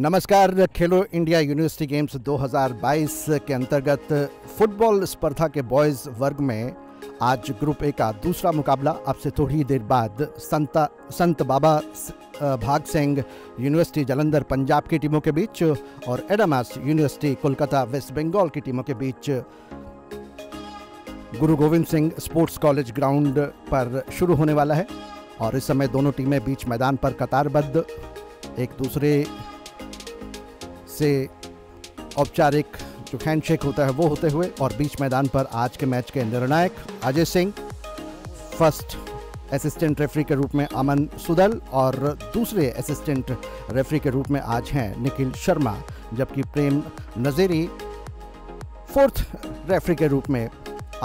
नमस्कार खेलो India university games 2022 के अंतर्गत फुटबॉल स्पर्धा के बॉयज वर्ग में आज ग्रुप ए का दूसरा मुकाबला आपसे थोड़ी देर बाद संता संत बाबा भाग सिंह यूनिवर्सिटी जलंधर पंजाब की टीमों के बीच और एडामास यूनिवर्सिटी कोलकाता वेस्ट बंगाल की टीमों के बीच Guru Gobind Singh sports college ground पर शुरू होने वाला है और इस समय दोनों टीमें बीच मैदान पर कतारबद्ध एक दूसरे से औपचारिक जो हैंडशेक होता है वो होते हुए और बीच मैदान पर आज के मैच के निर्णायक Ajay Singh first assistant referee के रूप में अमन सुदल और दूसरे असिस्टेंट रेफरी के रूप में आज हैं निखिल शर्मा जबकि प्रेम नज़ीरी फोर्थ रेफरी के रूप में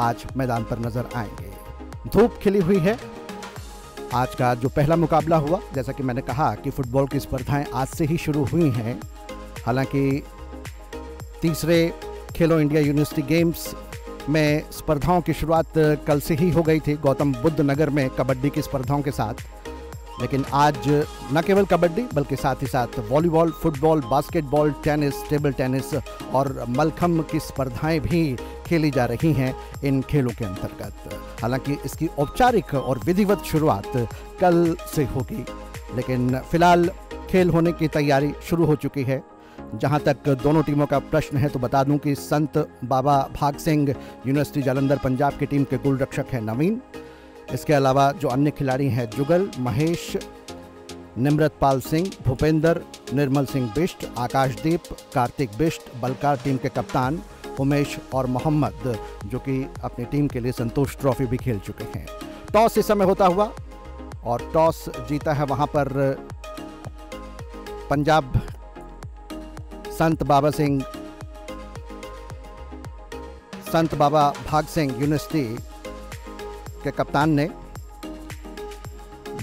आज मैदान पर नजर आएंगे धूप खिली हुई है आज का जो पहला मुकाबला हुआ जैसा कि मैंने कहा कि फुटबॉल की स्पर्धाएं आज से ही शुरू हुई हैं हालांकि तीसरे खेलो इंडिया यूनिवर्सिटी गेम्स में स्पर्धाओं की शुरुआत कल से ही हो गई थी गौतम बुद्ध नगर में कबड्डी की स्पर्धाओं के साथ लेकिन आज न केवल कबड्डी बल्कि साथ ही साथ volleyball football basketball tennis table tennis और मलखम की स्पर्धाएं भी खेली जा रही हैं इन खेलों के अंतर्गत हालांकि इसकी औपचारिक और विधिवत शुरुआत कल से होगी लेकिन फिलहाल खेल होने की तैयारी शुरू हो चुकी है जहां तक दोनों टीमों का प्रश्न है तो बता दूं कि संत बाबा भाग सिंह यूनिवर्सिटी जालंधर पंजाब की टीम के गोलरक्षक हैं नवीन इसके अलावा जो अन्य खिलाड़ी हैं जुगल महेश निमृत पाल सिंह भूपेंद्र निर्मल सिंह बिष्ट आकाशदीप कार्तिक बिष्ट बलकार टीम के कप्तान उमेश और मोहम्मद जो कि अपनी टीम के लिए संतोष ट्रॉफी भी खेल चुके हैं टॉस इस समय होता हुआ और टॉस जीता है वहां पर पंजाब संत बाबा सिंह संत बाबा भाग सिंह यूनिवर्सिटी के कप्तान ने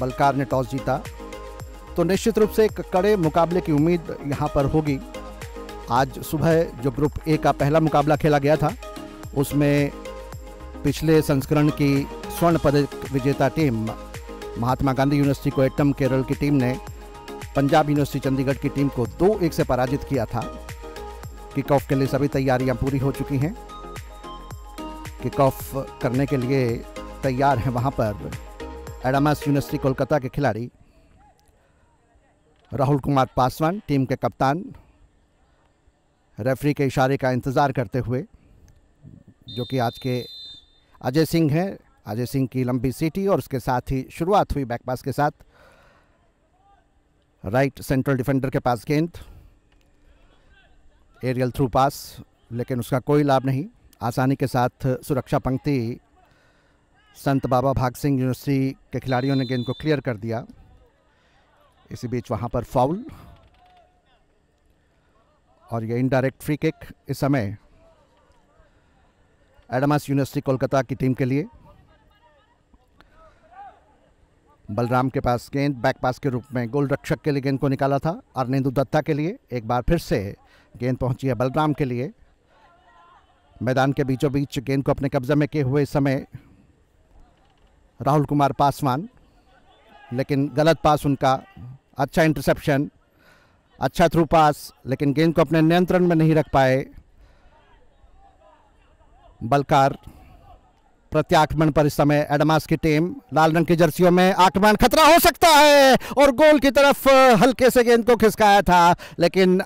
बलकार ने टॉस जीता तो निश्चित रूप से एक कड़े मुकाबले की उम्मीद यहाँ पर होगी आज सुबह जो ग्रुप ए का पहला मुकाबला खेला गया था उसमें पिछले संस्करण की स्वर्ण पदक विजेता टीम महात्मा गांधी यूनिवर्सिटी को एटम केरल की टीम ने पंजाब यूनिवर्सिटी चंडीगढ़ की टीम को दो एक से पराजित किया था किक ऑफ के लिए सभी तैयारियां पूरी हो चुकी हैं किक ऑफ करने के लिए तैयार हैं वहां पर एडामास यूनिवर्सिटी कोलकाता के खिलाड़ी राहुल कुमार पासवान टीम के कप्तान रेफरी के इशारे का इंतज़ार करते हुए जो कि आज के अजय सिंह हैं अजय सिंह की लंबी सीटी और उसके साथ ही शुरुआत हुई बैकपास के साथ राइट सेंट्रल डिफेंडर के पास गेंद एरियल थ्रू पास लेकिन उसका कोई लाभ नहीं आसानी के साथ सुरक्षा पंक्ति संत बाबा भाग सिंह यूनिवर्सिटी के खिलाड़ियों ने गेंद को क्लियर कर दिया इसी बीच वहां पर फाउल और ये इनडायरेक्ट फ्री किक इस समय एडमास यूनिवर्सिटी कोलकाता की टीम के लिए बलराम के पास गेंद बैक पास के रूप में गोल रक्षक के लिए गेंद को निकाला था अरनिंदु दत्ता के लिए एक बार फिर से गेंद पहुंची है बलराम के लिए मैदान के बीचों बीच गेंद को अपने कब्जे में किए हुए समय राहुल कुमार पासवान लेकिन गलत पास उनका अच्छा इंटरसेप्शन अच्छा थ्रू पास लेकिन गेंद को अपने नियंत्रण में नहीं रख पाए बलकार प्रत्याक्रमण पर इस समय एडमास की टीम लाल रंग की जर्सियों में आक्रमण खतरा हो सकता है और गोल की तरफ हल्के से गेंद को खिसकाया था लेकिन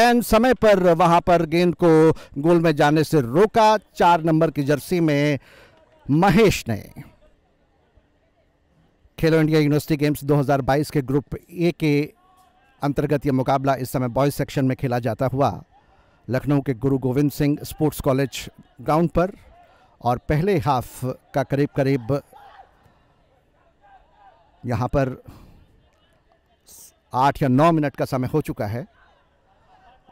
एन समय पर वहां पर गेंद को गोल में जाने से रोका चार नंबर की जर्सी में महेश ने खेलो इंडिया यूनिवर्सिटी गेम्स 2022 के ग्रुप ए के अंतर्गत यह मुकाबला इस समय बॉयज सेक्शन में खेला जाता हुआ लखनऊ के Guru Gobind Singh sports college ground पर और पहले हाफ का करीब करीब यहाँ पर आठ या नौ मिनट का समय हो चुका है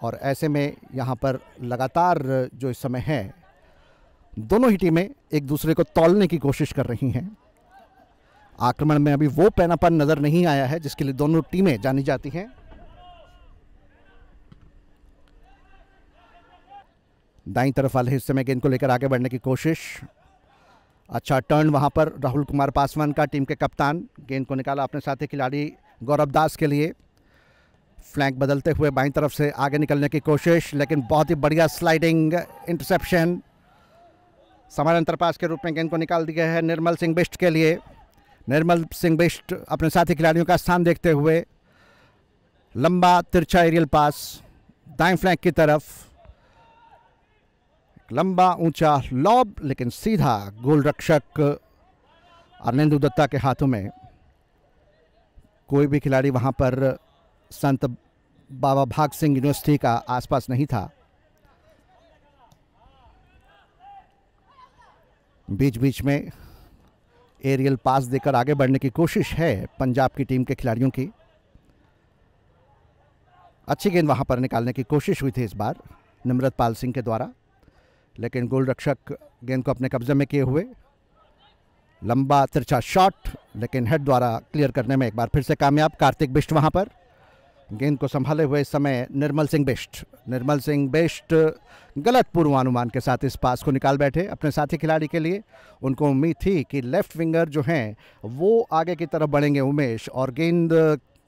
और ऐसे में यहाँ पर लगातार जो इस समय है दोनों ही टीमें एक दूसरे को तोलने की कोशिश कर रही हैं आक्रमण में अभी वो पैनापन नज़र नहीं आया है जिसके लिए दोनों टीमें जानी जाती हैं दाई तरफ वाले हिस्से में गेंद को लेकर आगे बढ़ने की कोशिश अच्छा टर्न वहाँ पर राहुल कुमार पासवान का टीम के कप्तान गेंद को निकाला अपने साथी खिलाड़ी गौरव दास के लिए फ्लैंक बदलते हुए बाई तरफ से आगे निकलने की कोशिश लेकिन बहुत ही बढ़िया स्लाइडिंग इंटरसेप्शन समानांतर पास के रूप में गेंद को निकाल दिया है निर्मल सिंह बिस्ट के लिए निर्मल सिंह बिस्ट अपने साथी खिलाड़ियों का स्थान देखते हुए लंबा तिरछा एरियल पास दाएं फ्लैंक की तरफ एक लंबा ऊंचा लॉब लेकिन सीधा गोलरक्षक अनिंदु दत्ता के हाथों में कोई भी खिलाड़ी वहां पर संत बाबा भाग सिंह यूनिवर्सिटी का आसपास नहीं था बीच बीच में एरियल पास देकर आगे बढ़ने की कोशिश है पंजाब की टीम के खिलाड़ियों की अच्छी गेंद वहां पर निकालने की कोशिश हुई थी इस बार निमृत पाल सिंह के द्वारा लेकिन गोलरक्षक गेंद को अपने कब्जे में किए हुए लंबा तिरछा शॉट लेकिन हेड द्वारा क्लियर करने में एक बार फिर से कामयाब कार्तिक बिष्ट वहाँ पर गेंद को संभाले हुए इस समय निर्मल सिंह बिष्ट निर्मल सिंह बिष्ट गलत पूर्वानुमान के साथ इस पास को निकाल बैठे अपने साथी खिलाड़ी के लिए उनको उम्मीद थी कि लेफ्ट विंगर जो हैं वो आगे की तरफ बढ़ेंगे उमेश और गेंद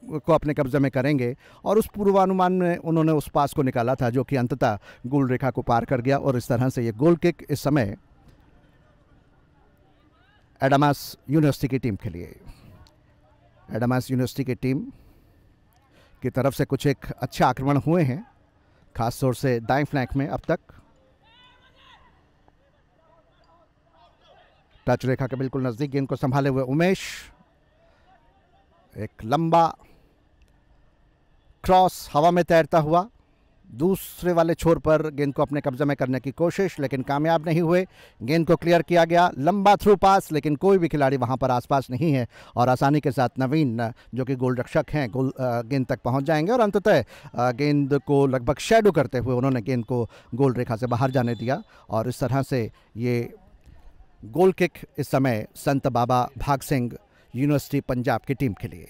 को अपने कब्जे में करेंगे और उस पूर्वानुमान में उन्होंने उस पास को निकाला था जो कि अंततः गोल रेखा को पार कर गया और इस तरह से ये गोल किक इस समय एडामास यूनिवर्सिटी की टीम के लिए एडामास यूनिवर्सिटी की टीम की तरफ से कुछ एक अच्छे आक्रमण हुए हैं खास तौर से दाएं फ्लैंक में अब तक टच रेखा के बिल्कुल नज़दीक गेंद को संभाले हुए उमेश एक लंबा क्रॉस हवा में तैरता हुआ दूसरे वाले छोर पर गेंद को अपने कब्जे में करने की कोशिश लेकिन कामयाब नहीं हुए गेंद को क्लियर किया गया लंबा थ्रू पास लेकिन कोई भी खिलाड़ी वहां पर आसपास नहीं है और आसानी के साथ नवीन जो कि गोल रक्षक हैं गोल गेंद तक पहुंच जाएंगे और अंततः गेंद को लगभग शेडो करते हुए उन्होंने गेंद को गोल रेखा से बाहर जाने दिया और इस तरह से ये गोल किक इस समय संत बाबा भाग सिंह यूनिवर्सिटी पंजाब की टीम के लिए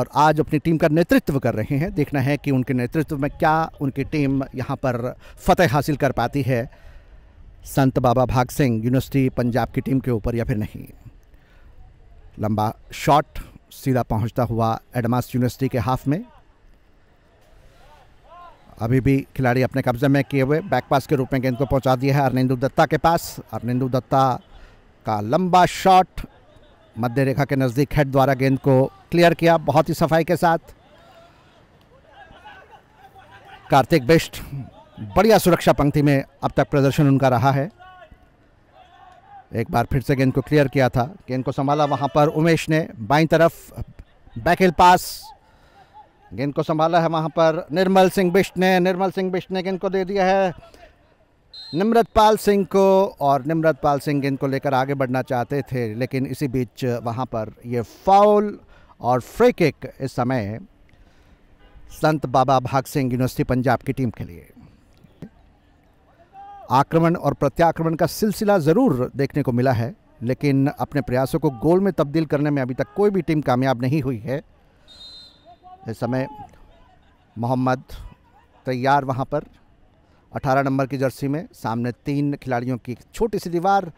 और आज अपनी टीम का नेतृत्व कर रहे हैं देखना है कि उनके नेतृत्व में क्या उनकी टीम यहाँ पर फतेह हासिल कर पाती है संत बाबा भाग सिंह यूनिवर्सिटी पंजाब की टीम के ऊपर या फिर नहीं लंबा शॉट सीधा पहुंचता हुआ एडमास यूनिवर्सिटी के हाफ में अभी भी खिलाड़ी अपने कब्जे में किए हुए बैक पास के रूप में गेंद को पहुंचा दिया है अरनिंदु दत्ता के पास अरनिंदु दत्ता का लंबा शॉट मध्य रेखा के नज़दीक हेड द्वारा गेंद को क्लियर किया बहुत ही सफाई के साथ कार्तिक बेस्ट बढ़िया सुरक्षा पंक्ति में अब तक प्रदर्शन उनका रहा है एक बार फिर से गेंद को क्लियर किया था गेंद को संभाला वहां पर उमेश ने बाई तरफ बैकहिल पास गेंद को संभाला है वहां पर निर्मल सिंह बिष्ट ने निर्मल सिंह बिष्ट ने गेंद को दे दिया है निम्रतपाल सिंह को और निम्रतपाल सिंह इनको लेकर आगे बढ़ना चाहते थे लेकिन इसी बीच वहाँ पर ये फाउल और फ्री किक इस समय संत बाबा भाग सिंह यूनिवर्सिटी पंजाब की टीम के लिए आक्रमण और प्रत्याक्रमण का सिलसिला ज़रूर देखने को मिला है लेकिन अपने प्रयासों को गोल में तब्दील करने में अभी तक कोई भी टीम कामयाब नहीं हुई है इस समय मोहम्मद तैयार वहाँ पर 18 नंबर की जर्सी में सामने तीन खिलाड़ियों की छोटी सी दीवार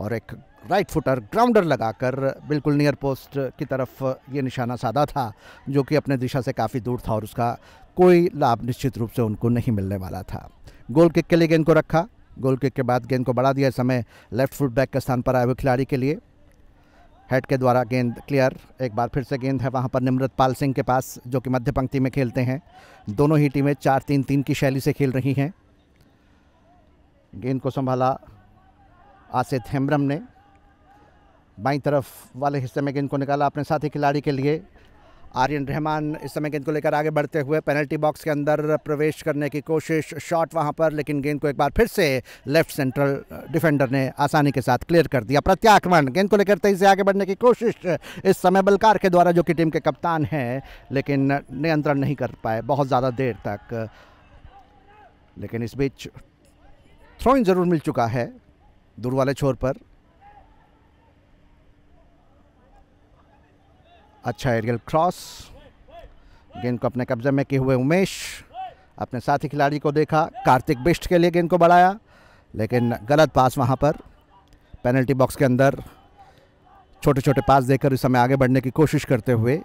और एक राइट फुटर ग्राउंडर लगाकर बिल्कुल नियर पोस्ट की तरफ ये निशाना साधा था जो कि अपने दिशा से काफ़ी दूर था और उसका कोई लाभ निश्चित रूप से उनको नहीं मिलने वाला था गोल किक के लिए गेंद को रखा गोल किक के बाद गेंद को बढ़ा दिया समय लेफ्ट फुट बैक के स्थान पर आए हुए खिलाड़ी के लिए हेड के द्वारा गेंद क्लियर एक बार फिर से गेंद है वहाँ पर निमृत पाल सिंह के पास जो कि मध्य पंक्ति में खेलते हैं दोनों ही टीमें चार तीन तीन की शैली से खेल रही हैं गेंद को संभाला आसिद हेम्ब्रम ने बाई तरफ वाले हिस्से में गेंद को निकाला अपने साथी खिलाड़ी के लिए आर्यन रहमान इस समय गेंद को लेकर आगे बढ़ते हुए पेनल्टी बॉक्स के अंदर प्रवेश करने की कोशिश शॉट वहां पर लेकिन गेंद को एक बार फिर से लेफ्ट सेंट्रल डिफेंडर ने आसानी के साथ क्लियर कर दिया प्रत्याक्रमण गेंद को लेकर तेजी से आगे बढ़ने की कोशिश इस समय बलकार के द्वारा जो कि टीम के कप्तान हैं लेकिन नियंत्रण नहीं कर पाए बहुत ज़्यादा देर तक लेकिन इस बीच थ्रोइंग ज़रूर मिल चुका है दूर वाले छोर पर अच्छा एरियल क्रॉस गेंद को अपने कब्जे में किए हुए उमेश अपने साथी खिलाड़ी को देखा कार्तिक बिस्ट के लिए गेंद को बढ़ाया लेकिन गलत पास वहाँ पर पेनल्टी बॉक्स के अंदर छोटे छोटे पास देकर इस समय आगे बढ़ने की कोशिश करते हुए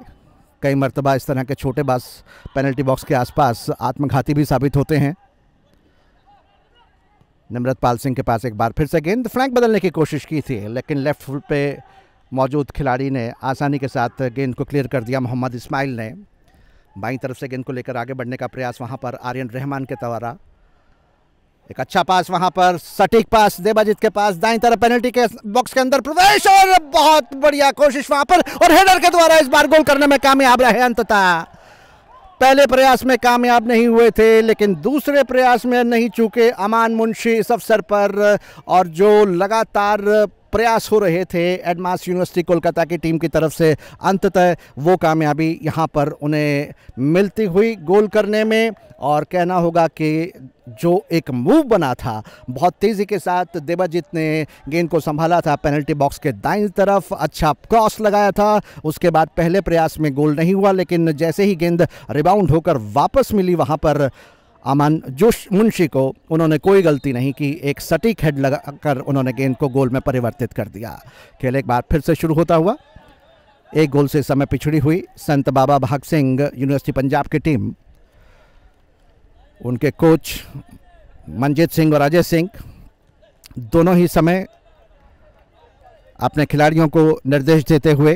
कई मरतबा इस तरह के छोटे पास पेनल्टी बॉक्स के आसपास आत्मघाती भी साबित होते हैं पाल सिंह के पास एक बार फिर से गेंद फ्लैंक बदलने की कोशिश की थी लेकिन लेफ्ट पे मौजूद खिलाड़ी ने आसानी के साथ गेंद को क्लियर कर दिया मोहम्मद इस्माइल ने बाई तरफ से गेंद को लेकर आगे बढ़ने का प्रयास वहां पर आर्यन रहमान के द्वारा एक अच्छा पास वहां पर सटीक पास देवाजीत के पास दाई तरफ पेनल्टी के बॉक्स के अंदर प्रवेश और बहुत बढ़िया कोशिश वहां पर और हेडर के द्वारा इस बार गोल करने में कामयाब रहे अंततः पहले प्रयास में कामयाब नहीं हुए थे लेकिन दूसरे प्रयास में नहीं चूके अमान मुंशी इस अवसर पर और जो लगातार प्रयास हो रहे थे एडमास यूनिवर्सिटी कोलकाता की टीम की तरफ से अंततः वो कामयाबी यहाँ पर उन्हें मिलती हुई गोल करने में और कहना होगा कि जो एक मूव बना था बहुत तेज़ी के साथ देवाजीत ने गेंद को संभाला था पेनल्टी बॉक्स के दाइन तरफ अच्छा क्रॉस लगाया था उसके बाद पहले प्रयास में गोल नहीं हुआ लेकिन जैसे ही गेंद रिबाउंड होकर वापस मिली वहाँ पर अमन जोश मुंशी को उन्होंने कोई गलती नहीं की एक सटीक हेड लगाकर उन्होंने गेंद को गोल में परिवर्तित कर दिया खेल एक बार फिर से शुरू होता हुआ एक गोल से समय पिछड़ी हुई संत बाबा भाग सिंह यूनिवर्सिटी पंजाब की टीम उनके कोच मनजीत सिंह और अजय सिंह दोनों ही समय अपने खिलाड़ियों को निर्देश देते हुए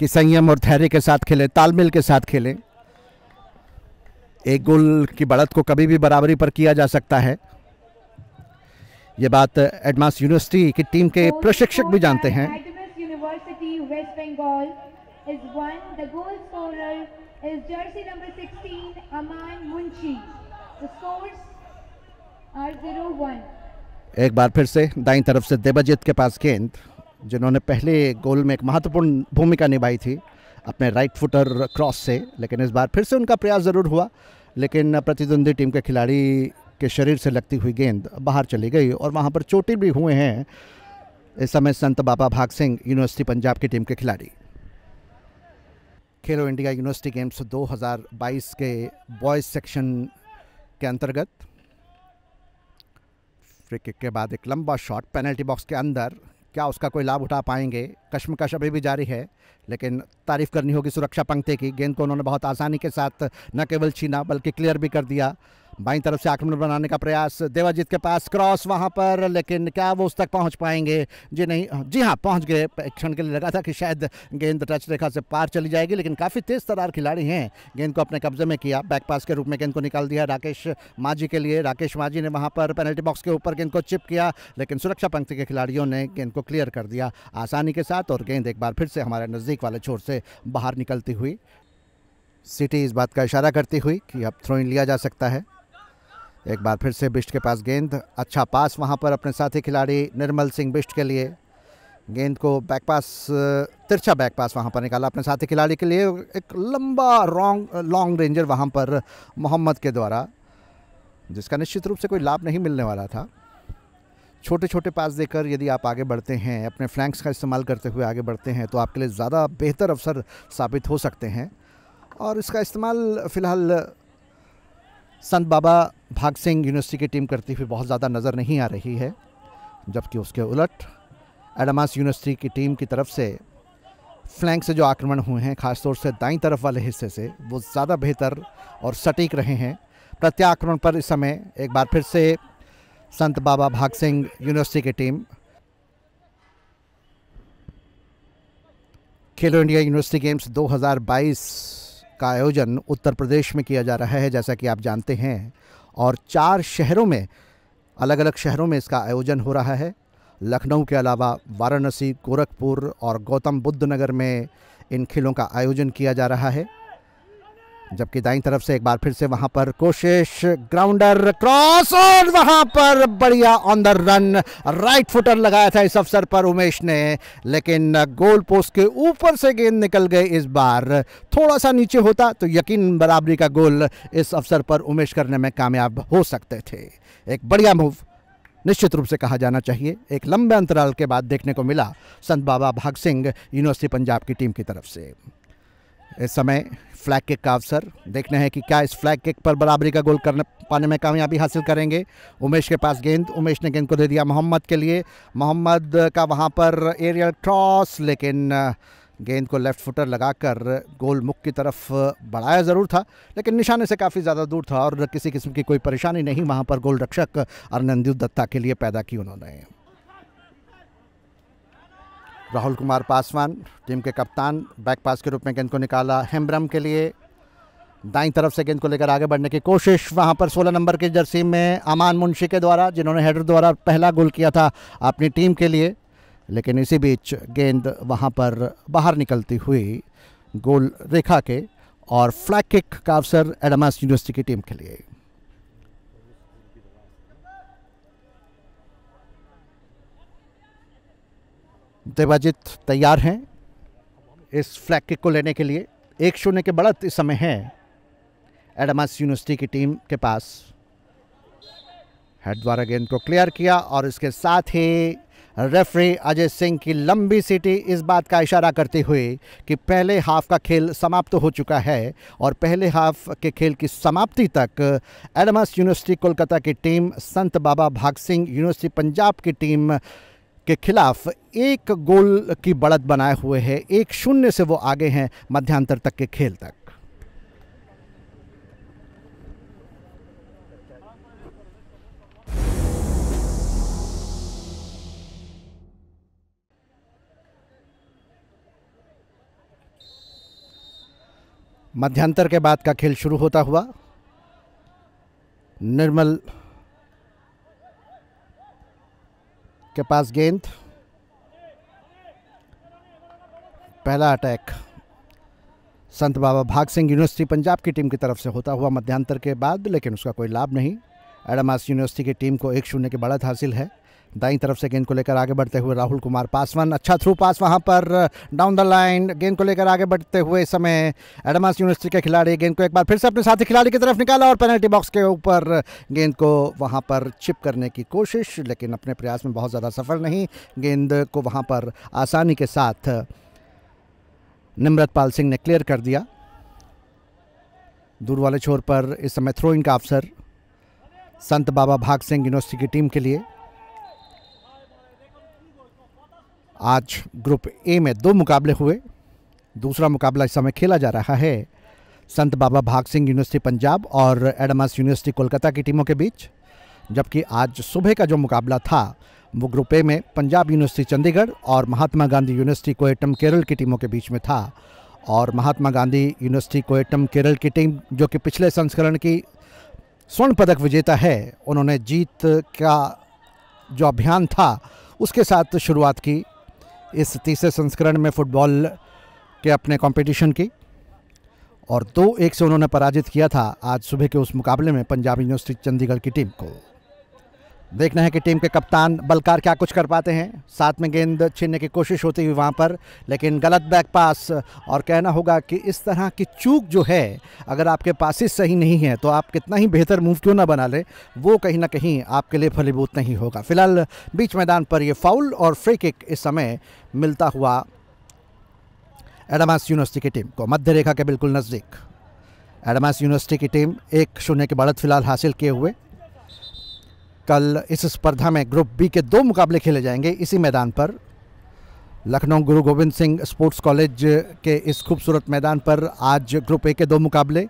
कि संयम और धैर्य के साथ खेलें तालमेल के साथ खेलें एक गोल की बढ़त को कभी भी बराबरी पर किया जा सकता है ये बात एडवांस यूनिवर्सिटी की टीम के प्रशिक्षक भी जानते हैं एक बार फिर से दाईं तरफ से देवजीत के पास गेंद जिन्होंने पहले गोल में एक महत्वपूर्ण भूमिका निभाई थी अपने राइट फुटर क्रॉस से लेकिन इस बार फिर से उनका प्रयास ज़रूर हुआ लेकिन प्रतिद्वंदी टीम के खिलाड़ी के शरीर से लगती हुई गेंद बाहर चली गई और वहाँ पर चोटी भी हुए हैं इस समय संत बाबा भाग सिंह यूनिवर्सिटी पंजाब की टीम के खिलाड़ी खेलो इंडिया यूनिवर्सिटी गेम्स 2022 के बॉयज सेक्शन के अंतर्गत फ्री किक के बाद एक लंबा शॉट पेनल्टी बॉक्स के अंदर क्या उसका कोई लाभ उठा पाएंगे कश्मकश अभी भी जारी है लेकिन तारीफ़ करनी होगी सुरक्षा पंक्ति की गेंद को उन्होंने बहुत आसानी के साथ न केवल छीना बल्कि क्लियर भी कर दिया बाई तरफ से आक्रमण बनाने का प्रयास देवाजीत के पास क्रॉस वहां पर लेकिन क्या वो उस तक पहुंच पाएंगे जी नहीं जी हाँ पहुंच गए क्षण के लिए लगा था कि शायद गेंद टच रेखा से पार चली जाएगी लेकिन काफ़ी तेज तरार खिलाड़ी हैं गेंद को अपने कब्जे में किया बैक पास के रूप में गेंद को निकाल दिया राकेश माझी के लिए राकेश माझी ने वहाँ पर पेनल्टी बॉक्स के ऊपर गेंद को चिप किया लेकिन सुरक्षा पंक्ति के खिलाड़ियों ने गेंद को क्लियर कर दिया आसानी के साथ और गेंद एक बार फिर से हमारे नज़दीक वाले छोर से बाहर निकलती हुई सिटी इस बात का इशारा करती हुई कि अब थ्रोइन लिया जा सकता है एक बार फिर से बिष्ट के पास गेंद अच्छा पास वहां पर अपने साथी खिलाड़ी निर्मल सिंह बिष्ट के लिए गेंद को बैक पास तिरछा बैक पास वहां पर निकाला अपने साथी खिलाड़ी के लिए एक लंबा रॉन्ग लॉन्ग रेंजर वहां पर मोहम्मद के द्वारा जिसका निश्चित रूप से कोई लाभ नहीं मिलने वाला था छोटे छोटे पास देकर यदि आप आगे बढ़ते हैं अपने फ्लैंक्स का इस्तेमाल करते हुए आगे बढ़ते हैं तो आपके लिए ज़्यादा बेहतर अवसर साबित हो सकते हैं और इसका इस्तेमाल फ़िलहाल संत बाबा भाग सिंह यूनिवर्सिटी की टीम करती हुई बहुत ज़्यादा नज़र नहीं आ रही है जबकि उसके उलट एडमास यूनिवर्सिटी की टीम की तरफ से फ्लैंक से जो आक्रमण हुए हैं खासतौर से दाई तरफ वाले हिस्से से वो ज़्यादा बेहतर और सटीक रहे हैं प्रत्याक्रमण पर इस समय एक बार फिर से संत बाबा भाग सिंह यूनिवर्सिटी की टीम खेलो इंडिया यूनिवर्सिटी गेम्स 2022 का आयोजन उत्तर प्रदेश में किया जा रहा है जैसा कि आप जानते हैं और चार शहरों में अलग अलग शहरों में इसका आयोजन हो रहा है लखनऊ के अलावा वाराणसी गोरखपुर और गौतम बुद्ध नगर में इन खेलों का आयोजन किया जा रहा है जबकि दाई तरफ से एक बार फिर से वहां पर कोशिश ग्राउंडर क्रॉस और वहां पर बढ़िया on the run right footer लगाया था इस अवसर पर उमेश ने लेकिन गोल पोस्ट के ऊपर से गेंद निकल गई इस बार थोड़ा सा नीचे होता तो यकीन बराबरी का गोल इस अवसर पर उमेश करने में कामयाब हो सकते थे एक बढ़िया मूव निश्चित रूप से कहा जाना चाहिए एक लंबे अंतराल के बाद देखने को मिला संत बाबा भाग सिंह यूनिवर्सिटी पंजाब की टीम की तरफ से इस समय फ्लैग किक का अवसर देखना है कि क्या इस फ्लैग किक पर बराबरी का गोल करने पाने में कामयाबी हासिल करेंगे उमेश के पास गेंद उमेश ने गेंद को दे दिया मोहम्मद के लिए मोहम्मद का वहाँ पर एरियल क्रॉस लेकिन गेंद को लेफ्ट फुटर लगाकर गोल मुख की तरफ बढ़ाया ज़रूर था लेकिन निशाने से काफ़ी ज़्यादा दूर था और किसी किस्म की कोई परेशानी नहीं वहाँ पर गोल रक्षक अरनंदीप दत्ता के लिए पैदा की उन्होंने राहुल कुमार पासवान टीम के कप्तान बैक पास के रूप में गेंद को निकाला हेम्ब्रम के लिए दाई तरफ से गेंद को लेकर आगे बढ़ने की कोशिश वहां पर 16 नंबर की जर्सी में अमान मुंशी के द्वारा जिन्होंने हेडर द्वारा पहला गोल किया था अपनी टीम के लिए लेकिन इसी बीच गेंद वहां पर बाहर निकलती हुई गोल रेखा के और फ्लैग किक का अवसर एडमास यूनिवर्सिटी की टीम के लिए देवाजित तैयार हैं इस फ्लैग किक को लेने के लिए एक शून्य के बढ़त इस समय है एडमास यूनिवर्सिटी की टीम के पास हेड द्वारा गेंद को क्लियर किया और इसके साथ ही रेफरी अजय सिंह की लंबी सीटी इस बात का इशारा करते हुए कि पहले हाफ का खेल समाप्त तो हो चुका है और पहले हाफ के खेल की समाप्ति तक एडमास यूनिवर्सिटी कोलकाता की टीम संत बाबा भाग सिंह यूनिवर्सिटी पंजाब की टीम के खिलाफ एक गोल की बढ़त बनाए हुए है एक शून्य से वो आगे हैं मध्यांतर तक के खेल तक मध्यांतर के बाद का खेल शुरू होता हुआ निर्मल के पास गेंद पहला अटैक संत बाबा भाग सिंह यूनिवर्सिटी पंजाब की टीम की तरफ से होता हुआ मध्यांतर के बाद लेकिन उसका कोई लाभ नहीं एडमास यूनिवर्सिटी की टीम को एक शून्य की बढ़त हासिल है दाई तरफ से गेंद को लेकर आगे बढ़ते हुए राहुल कुमार पासवान अच्छा थ्रू पास वहां पर डाउन द लाइन गेंद को लेकर आगे बढ़ते हुए इस समय एडमास यूनिवर्सिटी के खिलाड़ी गेंद को एक बार फिर से अपने साथी खिलाड़ी की तरफ निकाला और पेनल्टी बॉक्स के ऊपर गेंद को वहां पर चिप करने की कोशिश लेकिन अपने प्रयास में बहुत ज़्यादा सफल नहीं गेंद को वहाँ पर आसानी के साथ पाल सिंह ने क्लियर कर दिया दूर वाले छोर पर इस समय थ्रोइंग का अवसर संत बाबा भाग सिंह यूनिवर्सिटी की टीम के लिए आज ग्रुप ए में दो मुकाबले हुए दूसरा मुकाबला इस समय खेला जा रहा है संत बाबा भाग सिंह यूनिवर्सिटी पंजाब और एडमास यूनिवर्सिटी कोलकाता की टीमों के बीच जबकि आज सुबह का जो मुकाबला था वो ग्रुप ए में पंजाब यूनिवर्सिटी चंडीगढ़ और महात्मा गांधी यूनिवर्सिटी कोएटम केरल की टीमों के बीच में था और महात्मा गांधी यूनिवर्सिटी कोएटम केरल की टीम जो कि पिछले संस्करण की स्वर्ण पदक विजेता है उन्होंने जीत का जो अभियान था उसके साथ शुरुआत की इस तीसरे संस्करण में फुटबॉल के अपने कंपटीशन की और दो एक से उन्होंने पराजित किया था आज सुबह के उस मुकाबले में पंजाब यूनिवर्सिटी चंडीगढ़ की टीम को देखना है कि टीम के कप्तान बलकार क्या कुछ कर पाते हैं साथ में गेंद छीनने की कोशिश होती हुई वहाँ पर लेकिन गलत बैक पास और कहना होगा कि इस तरह की चूक जो है अगर आपके पासिस सही नहीं है तो आप कितना ही बेहतर मूव क्यों ना बना लें वो कहीं ना कहीं आपके लिए फलीभूत नहीं होगा फिलहाल बीच मैदान पर ये फाउल और फ्री किक इस समय मिलता हुआ एडमास यूनिवर्सिटी की टीम को मध्य रेखा के बिल्कुल नज़दीक एडमास यूनिवर्सिटी की टीम एक शून्य की बढ़त फिलहाल हासिल किए हुए कल इस स्पर्धा में ग्रुप बी के दो मुकाबले खेले जाएंगे इसी मैदान पर लखनऊ गुरु गोविंद सिंह स्पोर्ट्स कॉलेज के इस खूबसूरत मैदान पर आज ग्रुप ए के दो मुकाबले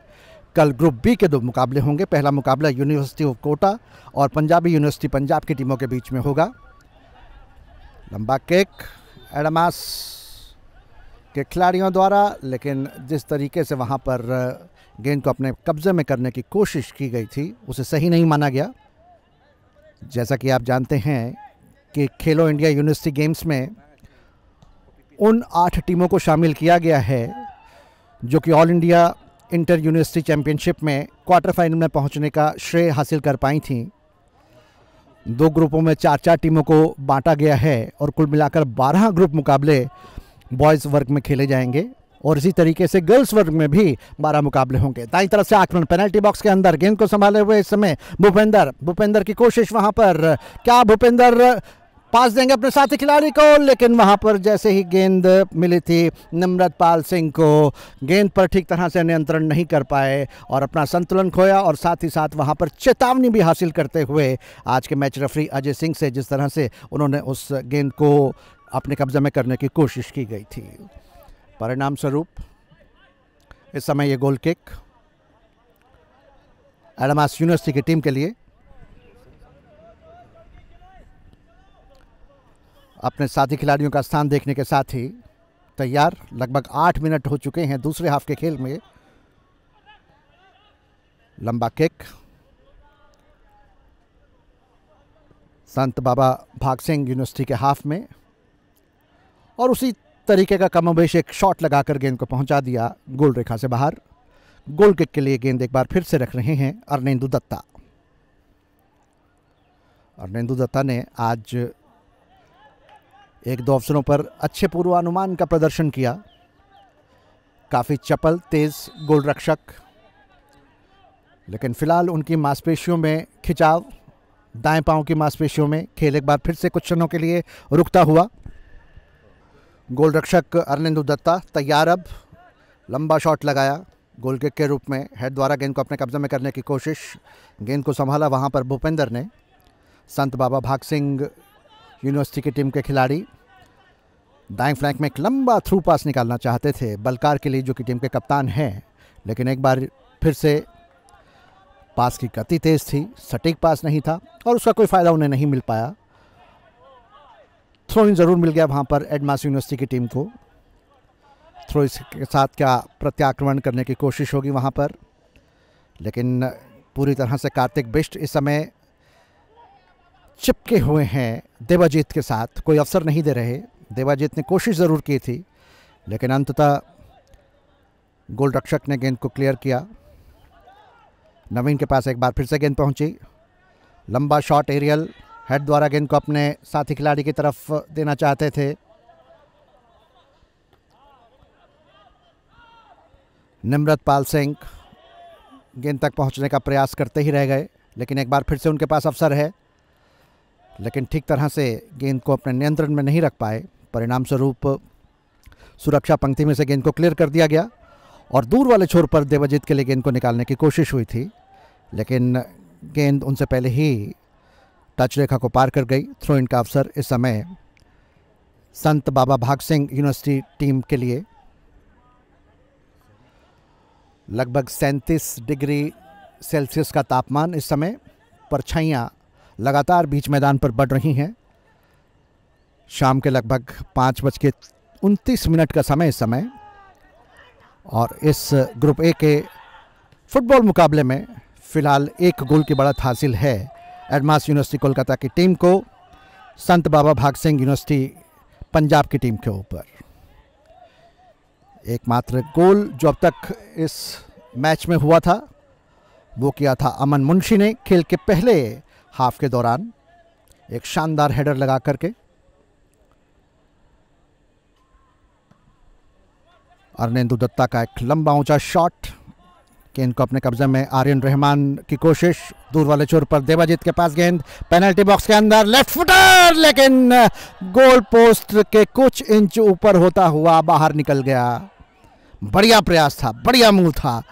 कल ग्रुप बी के दो मुकाबले होंगे पहला मुकाबला यूनिवर्सिटी ऑफ कोटा और पंजाबी यूनिवर्सिटी पंजाब की टीमों के बीच में होगा लंबा केक एडमास के खिलाड़ियों द्वारा लेकिन जिस तरीके से वहाँ पर गेंद को अपने कब्जे में करने की कोशिश की गई थी उसे सही नहीं माना गया जैसा कि आप जानते हैं कि खेलो इंडिया यूनिवर्सिटी गेम्स में उन आठ टीमों को शामिल किया गया है जो कि all India inter university championship में क्वार्टर फाइनल में पहुंचने का श्रेय हासिल कर पाई थी दो ग्रुपों में चार चार टीमों को बांटा गया है और कुल मिलाकर 12 ग्रुप मुकाबले बॉयज़ वर्ग में खेले जाएंगे और इसी तरीके से गर्ल्स वर्ग में भी बारह मुकाबले होंगे दाई तरफ से आक्रमण पेनल्टी बॉक्स के अंदर गेंद को संभाले हुए इस समय भूपेंद्र भूपेंद्र की कोशिश वहां पर क्या भूपेंद्र पास देंगे अपने साथी खिलाड़ी को लेकिन वहां पर जैसे ही गेंद मिली थी नम्रत पाल सिंह को गेंद पर ठीक तरह से नियंत्रण नहीं कर पाए और अपना संतुलन खोया और साथ ही साथ वहां पर चेतावनी भी हासिल करते हुए आज के मैच रेफरी अजय सिंह से जिस तरह से उन्होंने उस गेंद को अपने कब्जे में करने की कोशिश की गई थी परिणाम स्वरूप इस समय ये गोल किक एडमास यूनिवर्सिटी की टीम के लिए अपने साथी खिलाड़ियों का स्थान देखने के साथ ही तैयार लगभग आठ मिनट हो चुके हैं दूसरे हाफ के खेल में लंबा किक संत बाबा भाग सिंह यूनिवर्सिटी के हाफ में और उसी तरीके का कम अवेश एक शॉट लगाकर गेंद को पहुंचा दिया गोल रेखा से बाहर गोल किक के लिए गेंद एक बार फिर से रख रहे हैं अर्नेंदु दत्ता अर्नेंदु दत्ता ने आज एक दो अवसरों पर अच्छे पूर्वानुमान का प्रदर्शन किया काफ़ी चपल तेज गोल रक्षक लेकिन फिलहाल उनकी मांसपेशियों में खिंचाव दाएं पांव की मांसपेशियों में खेल एक बार फिर से कुछ क्षणों के लिए रुकता हुआ गोलरक्षक अरनिंदु दत्ता तैयार अब लंबा शॉट लगाया गोल किक के रूप में हेड द्वारा गेंद को अपने कब्जे में करने की कोशिश गेंद को संभाला वहाँ पर भूपेंद्र ने संत बाबा भाग सिंह यूनिवर्सिटी की टीम के खिलाड़ी दाएं फ्लैंक में एक लंबा थ्रू पास निकालना चाहते थे बलकार के लिए जो कि टीम के कप्तान हैं लेकिन एक बार फिर से पास की गति तेज़ थी सटीक पास नहीं था और उसका कोई फ़ायदा उन्हें नहीं मिल पाया थ्रो इन ज़रूर मिल गया वहाँ पर एडमास यूनिवर्सिटी की टीम को थ्रो इसके साथ क्या प्रत्याक्रमण करने की कोशिश होगी वहाँ पर लेकिन पूरी तरह से कार्तिक बिष्ट इस समय चिपके हुए हैं देवाजीत के साथ कोई अवसर नहीं दे रहे देवाजीत ने कोशिश ज़रूर की थी लेकिन अंततः गोल रक्षक ने गेंद को क्लियर किया नवीन के पास एक बार फिर से गेंद पहुंची लंबा शॉट एरियल हेड द्वारा गेंद को अपने साथी खिलाड़ी की तरफ देना चाहते थे निम्रत पाल सिंह गेंद तक पहुंचने का प्रयास करते ही रह गए लेकिन एक बार फिर से उनके पास अवसर है लेकिन ठीक तरह से गेंद को अपने नियंत्रण में नहीं रख पाए परिणाम स्वरूप सुरक्षा पंक्ति में से गेंद को क्लियर कर दिया गया और दूर वाले छोर पर देवजीत के लिए गेंद को निकालने की कोशिश हुई थी लेकिन गेंद उनसे पहले ही टच रेखा को पार कर गई थ्रो इन का अवसर इस समय संत बाबा भाग सिंह यूनिवर्सिटी टीम के लिए लगभग सैंतीस डिग्री सेल्सियस का तापमान इस समय परछाइयाँ लगातार बीच मैदान पर बढ़ रही हैं शाम के लगभग पाँच बज के उनतीस मिनट का समय इस समय और इस ग्रुप ए के फुटबॉल मुकाबले में फ़िलहाल एक गोल की बढ़त हासिल है एडमास यूनिवर्सिटी कोलकाता की टीम को संत बाबा भाग सिंह यूनिवर्सिटी पंजाब की टीम के ऊपर एकमात्र गोल जो अब तक इस मैच में हुआ था वो किया था अमन मुंशी ने खेल के पहले हाफ के दौरान एक शानदार हेडर लगा करके अरनेन्दू दत्ता का एक लंबा ऊंचा शॉट कि इनको अपने कब्जे में आर्यन रहमान की कोशिश दूर वाले छोर पर देवाजीत के पास गेंद पेनल्टी बॉक्स के अंदर लेफ्ट फुटर लेकिन गोल पोस्ट के कुछ इंच ऊपर होता हुआ बाहर निकल गया बढ़िया प्रयास था बढ़िया मूव था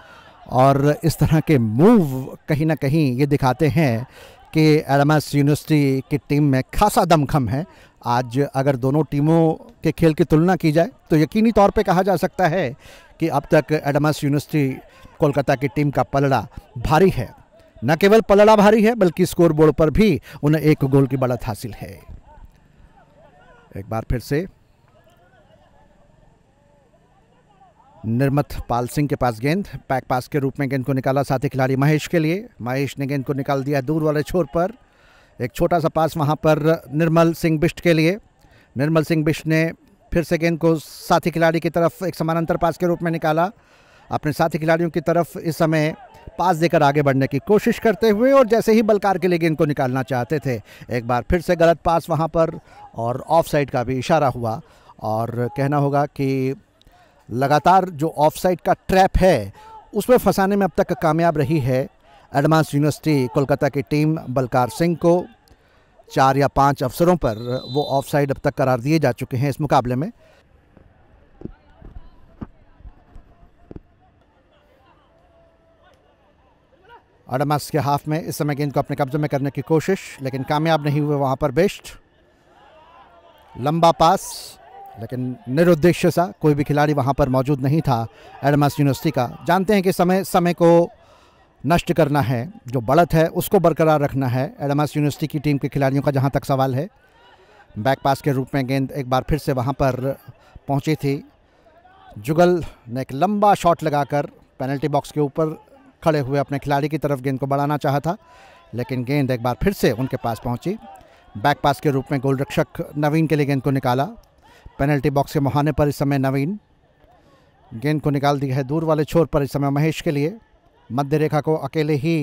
और इस तरह के मूव कहीं ना कहीं ये दिखाते हैं कि एलमस यूनिवर्सिटी की टीम में खासा दमखम है आज अगर दोनों टीमों के खेल की तुलना की जाए तो यकीनी तौर पे कहा जा सकता है कि अब तक एडमस यूनिवर्सिटी कोलकाता की टीम का पलड़ा भारी है न केवल पलड़ा भारी है बल्कि स्कोर बोर्ड पर भी उन्हें एक गोल की बढ़त हासिल है एक बार फिर से निर्मत पाल सिंह के पास गेंद पैक पास के रूप में गेंद को निकाला साथी खिलाड़ी महेश के लिए महेश ने गेंद को निकाल दिया दूर वाले छोर पर एक छोटा सा पास वहां पर निर्मल सिंह बिष्ट के लिए निर्मल सिंह बिष्ट ने फिर से गेंद को साथी खिलाड़ी की तरफ एक समानांतर पास के रूप में निकाला अपने साथी खिलाड़ियों की तरफ इस समय पास देकर आगे बढ़ने की कोशिश करते हुए और जैसे ही बलकार के लिए इनको निकालना चाहते थे एक बार फिर से गलत पास वहाँ पर और ऑफ साइड का भी इशारा हुआ और कहना होगा कि लगातार जो ऑफ साइड का ट्रैप है उसमें फंसाने में अब तक कामयाब रही है एडवांस यूनिवर्सिटी कोलकाता की टीम बलकार सिंह को चार या पांच अवसरों पर वो ऑफ साइड अब तक करार दिए जा चुके हैं इस मुकाबले में और के हाफ में इस समय गेंद को अपने कब्जे में करने की कोशिश लेकिन कामयाब नहीं हुए वहाँ पर बेस्ट लंबा पास लेकिन निरुद्देश्य सा कोई भी खिलाड़ी वहाँ पर मौजूद नहीं था एडमस यूनिवर्सिटी का जानते हैं कि समय समय को नष्ट करना है जो बढ़त है उसको बरकरार रखना है एडमस यूनिवर्सिटी की टीम के खिलाड़ियों का जहाँ तक सवाल है बैक पास के रूप में गेंद एक बार फिर से वहाँ पर पहुँची थी जुगल ने एक लंबा शॉट लगाकर पेनल्टी बॉक्स के ऊपर खड़े हुए अपने खिलाड़ी की तरफ गेंद को बढ़ाना चाहा था लेकिन गेंद एक बार फिर से उनके पास पहुंची बैक पास के रूप में गोलरक्षक नवीन के लिए गेंद को निकाला पेनल्टी बॉक्स के मुहाने पर इस समय नवीन गेंद को निकाल दी है दूर वाले छोर पर इस समय महेश के लिए मध्य रेखा को अकेले ही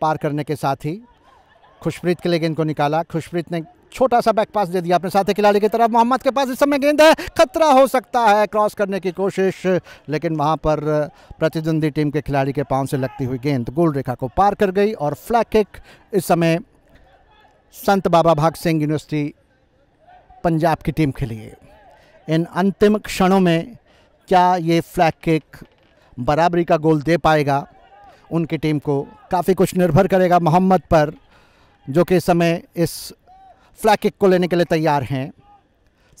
पार करने के साथ ही खुशप्रीत के लिए गेंद को निकाला खुशप्रीत ने छोटा सा बैक पास दे दिया अपने साथी खिलाड़ी की तरफ मोहम्मद के पास इस समय गेंद है खतरा हो सकता है क्रॉस करने की कोशिश लेकिन वहाँ पर प्रतिद्वंदी टीम के खिलाड़ी के पाँव से लगती हुई गेंद गोल रेखा को पार कर गई और फ्लैग किक इस समय संत बाबा भाग सिंह यूनिवर्सिटी पंजाब की टीम के लिए इन अंतिम क्षणों में क्या ये फ्लैग किक बराबरी का गोल दे पाएगा उनकी टीम को काफ़ी कुछ निर्भर करेगा मोहम्मद पर जो कि समय इस फ्लैग किक को लेने के लिए तैयार हैं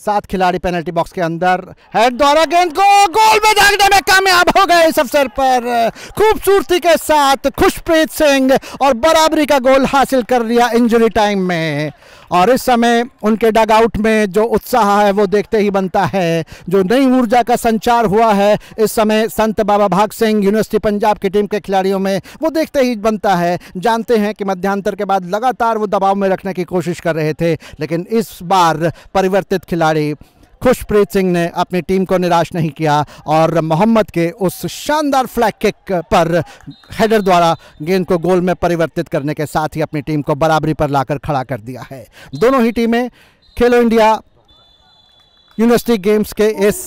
सात खिलाड़ी पेनल्टी बॉक्स के अंदर हेड द्वारा गेंद को गोल में दागने में कामयाब हो गए इस अवसर पर खूबसूरती के साथ खुशप्रीत सिंह और बराबरी का गोल हासिल कर लिया इंजरी टाइम में और इस समय उनके डग आउट में जो उत्साह है वो देखते ही बनता है जो नई ऊर्जा का संचार हुआ है इस समय संत बाबा भाग सिंह यूनिवर्सिटी पंजाब की टीम के खिलाड़ियों में वो देखते ही बनता है जानते हैं कि मध्यांतर के बाद लगातार वो दबाव में रखने की कोशिश कर रहे थे लेकिन इस बार परिवर्तित खिलाड़ी खिलाड़ी खुशप्रीत सिंह ने अपनी टीम को निराश नहीं किया और मोहम्मद के उस शानदार फ्लैग किक पर हेडर द्वारा गेंद को गोल में परिवर्तित करने के साथ ही अपनी टीम को बराबरी पर लाकर खड़ा कर दिया है दोनों ही टीमें खेलो इंडिया यूनिवर्सिटी गेम्स के इस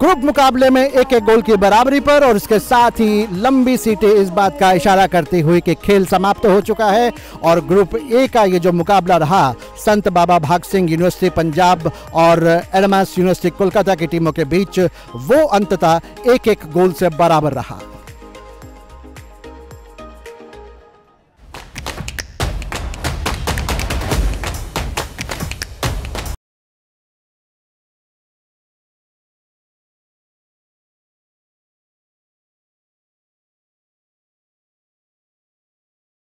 ग्रुप मुकाबले में एक एक गोल की बराबरी पर और इसके साथ ही लंबी सीटें इस बात का इशारा करती हुई कि खेल समाप्त तो हो चुका है और ग्रुप ए का ये जो मुकाबला रहा संत बाबा भाग सिंह यूनिवर्सिटी पंजाब और एडमास यूनिवर्सिटी कोलकाता की टीमों के बीच वो अंततः एक एक गोल से बराबर रहा